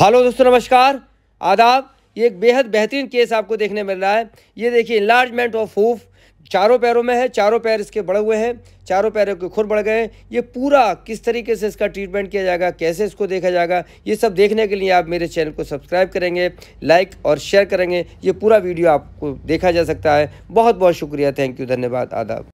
hello दोस्तों नमस्कार आदाब ये एक बेहद बेहतरीन केस आपको देखने मिल रहा है ये देखिए इन्लार्जमेंट ऑफ हूफ चारों पैरों में है चारों पैर इसके बढ़े हुए हैं चारों पैरों के खुर बढ़ गए हैं ये पूरा किस तरीके से इसका ट्रीटमेंट किया जाएगा कैसे इसको देखा जाएगा ये सब देखने के लिए आप मेरे चैनल को सब्सक्राइब करेंगे लाइक और शेयर करेंगे ये पूरा वीडियो आपको देखा जा सकता है बहुत बहुत शुक्रिया थैंक यू धन्यवाद आदाब